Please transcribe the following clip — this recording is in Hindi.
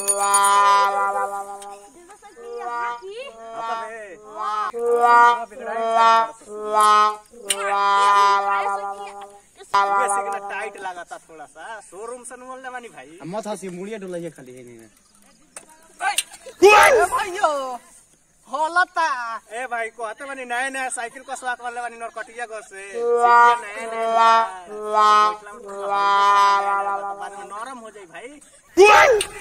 टाइट लगा था थोड़ा सा शोरूम से बोल भाई मत हंसी मुड़िया ए भाई को आते मानी नया नया साइकिल को स्वाद वाले मानी नरकटिया घर से नरम हो जाए भाई